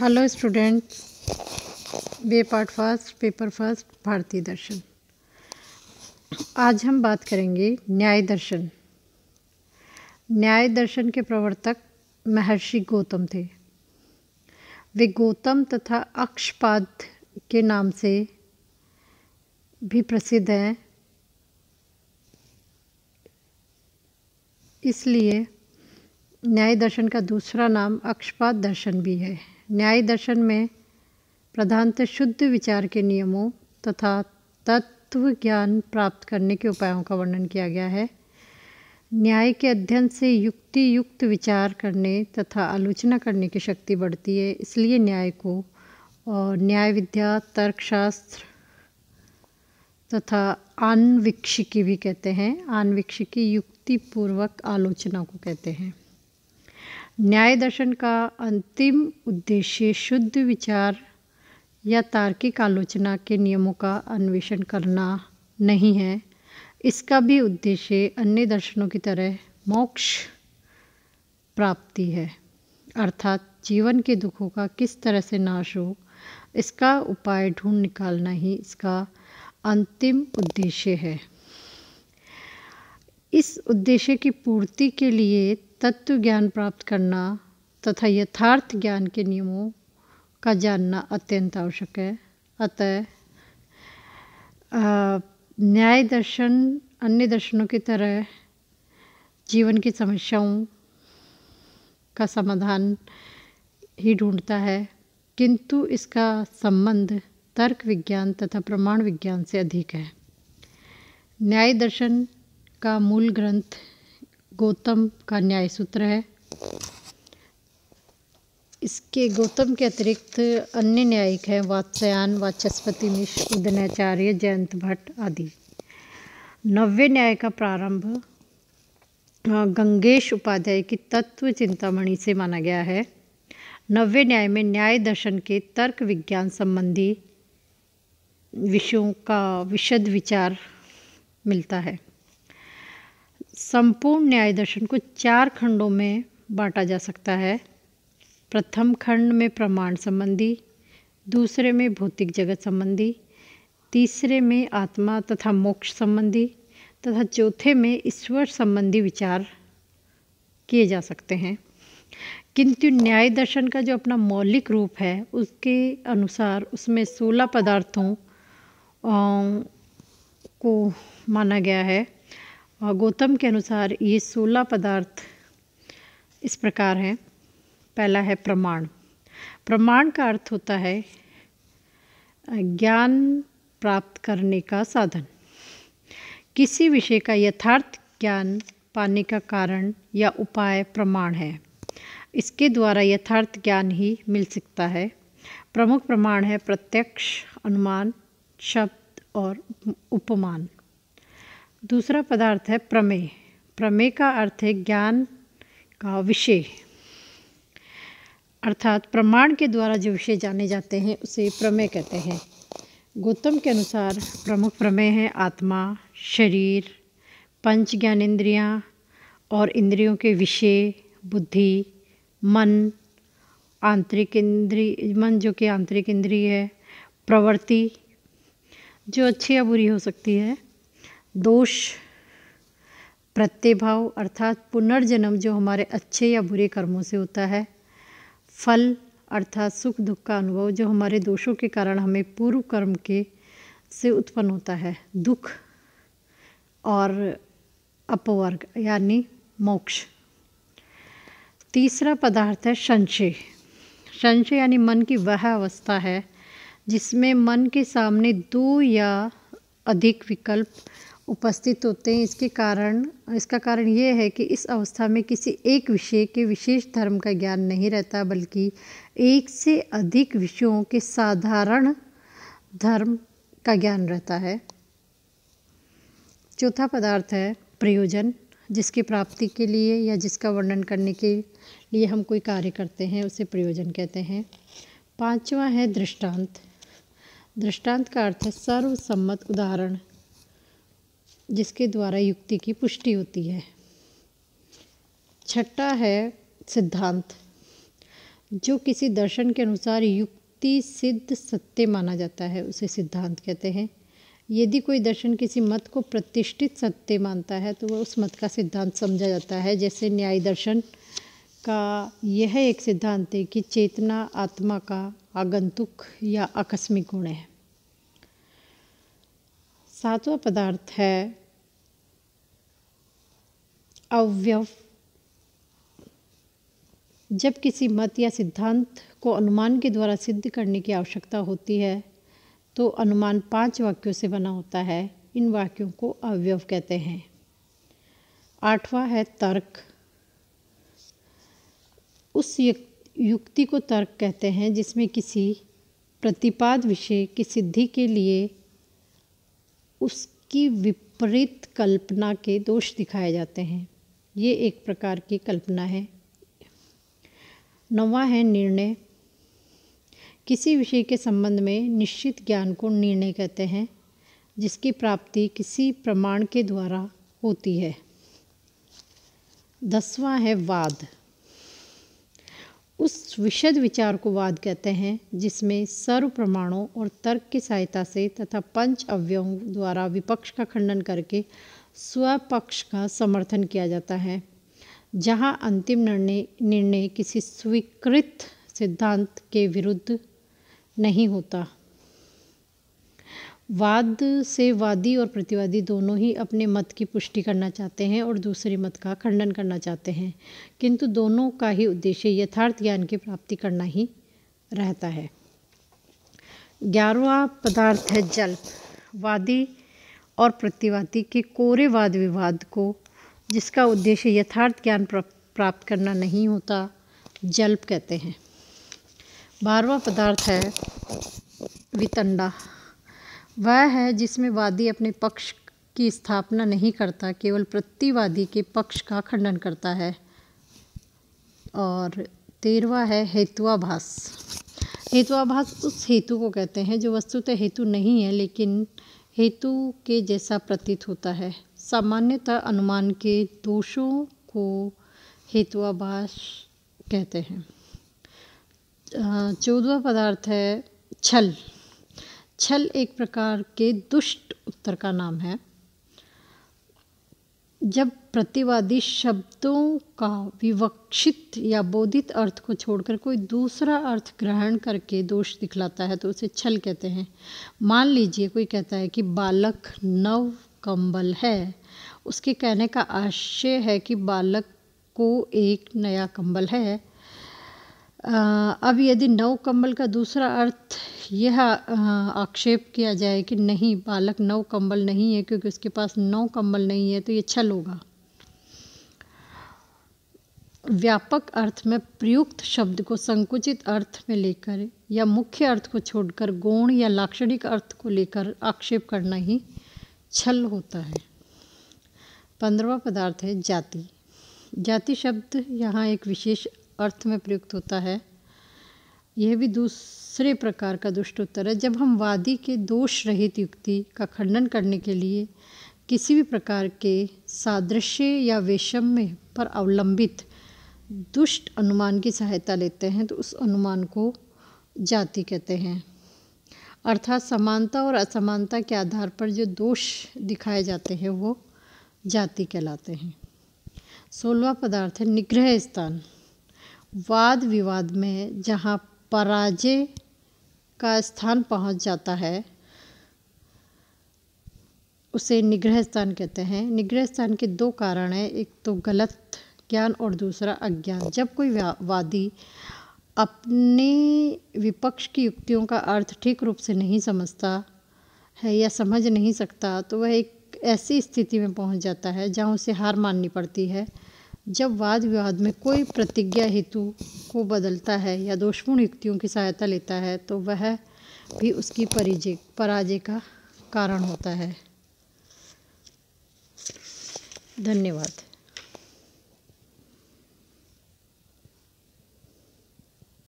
hello students बे part first paper first भारतीय दर्शन आज हम बात करेंगे न्याय दर्शन न्याय दर्शन के प्रवर्तक महर्षि गौतम थे वे गौतम तथा अक्षपाद के नाम से भी प्रसिद्ध हैं इसलिए न्याय दर्शन का दूसरा नाम अक्षपाद दर्शन भी है न्याय दर्शन में प्रधानतः शुद्ध विचार के नियमों तथा तत्व ज्ञान प्राप्त करने के उपायों का वर्णन किया गया है न्याय के अध्ययन से युक्ति युक्त विचार करने तथा आलोचना करने की शक्ति बढ़ती है इसलिए न्याय को और न्याय विद्या तर्कशास्त्र तथा आन्विक्षिकी भी कहते हैं आन्विक्षिकी युक्तिपूर्वक आलोचना को कहते हैं न्याय दर्शन का अंतिम उद्देश्य शुद्ध विचार या तार्किक आलोचना के नियमों का अन्वेषण करना नहीं है इसका भी उद्देश्य अन्य दर्शनों की तरह मोक्ष प्राप्ति है अर्थात जीवन के दुखों का किस तरह से नाश हो इसका उपाय ढूंढ निकालना ही इसका अंतिम उद्देश्य है इस उद्देश्य की पूर्ति के लिए तत्व ज्ञान प्राप्त करना तथा यथार्थ ज्ञान के नियमों का जानना अत्यंत आवश्यक है अतः न्याय दर्शन अन्य दर्शनों की तरह जीवन की समस्याओं का समाधान ही ढूंढता है किंतु इसका संबंध तर्क विज्ञान तथा प्रमाण विज्ञान से अधिक है न्याय दर्शन का मूल ग्रंथ गौतम का न्याय सूत्र है इसके गौतम के अतिरिक्त अन्य न्यायिक हैं वात्सयान वाचस्पति मिश्र उदनाचार्य जयंत भट्ट आदि नव्य न्याय का प्रारंभ गंगेश उपाध्याय की तत्व चिंतामणि से माना गया है नव्य न्याय में न्याय दर्शन के तर्क विज्ञान संबंधी विषयों का विशद विचार मिलता है संपूर्ण न्याय दर्शन को चार खंडों में बांटा जा सकता है प्रथम खंड में प्रमाण संबंधी दूसरे में भौतिक जगत संबंधी तीसरे में आत्मा तथा मोक्ष संबंधी तथा चौथे में ईश्वर संबंधी विचार किए जा सकते हैं किंतु न्याय दर्शन का जो अपना मौलिक रूप है उसके अनुसार उसमें सोलह पदार्थों अं, को माना गया है गौतम के अनुसार ये सोलह पदार्थ इस प्रकार हैं पहला है प्रमाण प्रमाण का अर्थ होता है ज्ञान प्राप्त करने का साधन किसी विषय का यथार्थ ज्ञान पाने का कारण या उपाय प्रमाण है इसके द्वारा यथार्थ ज्ञान ही मिल सकता है प्रमुख प्रमाण है प्रत्यक्ष अनुमान शब्द और उपमान दूसरा पदार्थ है प्रमेय प्रमेय का अर्थ है ज्ञान का विषय अर्थात प्रमाण के द्वारा जो विषय जाने जाते हैं उसे प्रमेय कहते हैं गौतम के अनुसार प्रमुख प्रमेय है आत्मा शरीर पंच ज्ञानेन्द्रियाँ और इंद्रियों के विषय बुद्धि मन आंतरिक इंद्री मन जो कि आंतरिक इंद्रिय है प्रवृत्ति जो अच्छी या बुरी हो सकती है दोष प्रत्यभाव अर्थात पुनर्जन्म जो हमारे अच्छे या बुरे कर्मों से होता है फल अर्थात सुख दुख का अनुभव जो हमारे दोषों के कारण हमें पूर्व कर्म के से उत्पन्न होता है दुख और अपवर्ग यानी मोक्ष तीसरा पदार्थ है संशय संशय यानी मन की वह अवस्था है जिसमें मन के सामने दो या अधिक विकल्प उपस्थित होते हैं इसके कारण इसका कारण ये है कि इस अवस्था में किसी एक विषय के विशेष धर्म का ज्ञान नहीं रहता बल्कि एक से अधिक विषयों के साधारण धर्म का ज्ञान रहता है चौथा पदार्थ है प्रयोजन जिसकी प्राप्ति के लिए या जिसका वर्णन करने के लिए हम कोई कार्य करते हैं उसे प्रयोजन कहते हैं पांचवा है दृष्टांत दृष्टांत का अर्थ है सर्वसम्मत उदाहरण जिसके द्वारा युक्ति की पुष्टि होती है छठा है सिद्धांत जो किसी दर्शन के अनुसार युक्ति सिद्ध सत्य माना जाता है उसे सिद्धांत कहते हैं यदि कोई दर्शन किसी मत को प्रतिष्ठित सत्य मानता है तो वह उस मत का सिद्धांत समझा जाता है जैसे न्याय दर्शन का यह एक सिद्धांत है कि चेतना आत्मा का आगंतुक या आकस्मिक गुण है सातवां पदार्थ है अवयव जब किसी मत या सिद्धांत को अनुमान के द्वारा सिद्ध करने की आवश्यकता होती है तो अनुमान पांच वाक्यों से बना होता है इन वाक्यों को अवयव कहते हैं आठवां है तर्क उस युक्ति को तर्क कहते हैं जिसमें किसी प्रतिपाद विषय की सिद्धि के लिए उसकी विपरीत कल्पना के दोष दिखाए जाते हैं ये एक प्रकार की कल्पना है नवा है निर्णय किसी विषय के संबंध में निश्चित ज्ञान को निर्णय कहते हैं जिसकी प्राप्ति किसी प्रमाण के द्वारा होती है दसवा है वाद उस विशद विचार को वाद कहते हैं जिसमें सर्व प्रमाणों और तर्क की सहायता से तथा पंच अवयवों द्वारा विपक्ष का खंडन करके स्वपक्ष का समर्थन किया जाता है जहां अंतिम निर्णय निर्णय किसी स्वीकृत सिद्धांत के विरुद्ध नहीं होता वाद से वादी और प्रतिवादी दोनों ही अपने मत की पुष्टि करना चाहते हैं और दूसरे मत का खंडन करना चाहते हैं किंतु दोनों का ही उद्देश्य यथार्थ ज्ञान की प्राप्ति करना ही रहता है ग्यारहवा पदार्थ है जल वादी और प्रतिवादी के कोरे वाद विवाद को जिसका उद्देश्य यथार्थ ज्ञान प्राप्त करना नहीं होता जल्प कहते हैं बारवा पदार्थ है वितंडा वह है जिसमें वादी अपने पक्ष की स्थापना नहीं करता केवल प्रतिवादी के पक्ष का खंडन करता है और तेरवा है हेतुआभास हेतुआभास उस हेतु को कहते हैं जो वस्तुतः हेतु नहीं है लेकिन हेतु के जैसा प्रतीत होता है सामान्यतः अनुमान के दोषों को हेतुआभास कहते हैं चौदवा पदार्थ है छल छल एक प्रकार के दुष्ट उत्तर का नाम है जब प्रतिवादी शब्दों का विवक्षित या बोधित अर्थ को छोड़कर कोई दूसरा अर्थ ग्रहण करके दोष दिखलाता है तो उसे छल कहते हैं मान लीजिए कोई कहता है कि बालक नव कंबल है उसके कहने का आशय है कि बालक को एक नया कंबल है अब यदि नव कंबल का दूसरा अर्थ यह आक्षेप किया जाए कि नहीं बालक नौ कंबल नहीं है क्योंकि उसके पास नौ कंबल नहीं है तो ये छल होगा व्यापक अर्थ में प्रयुक्त शब्द को संकुचित अर्थ में लेकर या मुख्य अर्थ को छोड़कर गौण या लाक्षणिक अर्थ को लेकर आक्षेप करना ही छल होता है पंद्रवा पदार्थ है जाति जाति शब्द यहाँ एक विशेष अर्थ में प्रयुक्त होता है यह भी दूसरे प्रकार का दुष्ट उत्तर है जब हम वादी के दोष रहित युक्ति का खंडन करने के लिए किसी भी प्रकार के सादृश्य या वैषम्य पर अवलंबित दुष्ट अनुमान की सहायता लेते हैं तो उस अनुमान को जाति कहते हैं अर्थात समानता और असमानता के आधार पर जो दोष दिखाए जाते हैं वो जाति कहलाते हैं सोलवा पदार्थ है निग्रह स्थान वाद विवाद में जहाँ पराजय का स्थान पहुंच जाता है उसे निग्रह स्थान कहते हैं निग्रह स्थान के दो कारण हैं एक तो गलत ज्ञान और दूसरा अज्ञान जब कोई वादी अपने विपक्ष की युक्तियों का अर्थ ठीक रूप से नहीं समझता है या समझ नहीं सकता तो वह एक ऐसी स्थिति में पहुंच जाता है जहां उसे हार माननी पड़ती है जब वाद विवाद में कोई प्रतिज्ञा हेतु को बदलता है या दोषपूर्ण युक्तियों की सहायता लेता है तो वह भी उसकी परिजय पराजय का कारण होता है धन्यवाद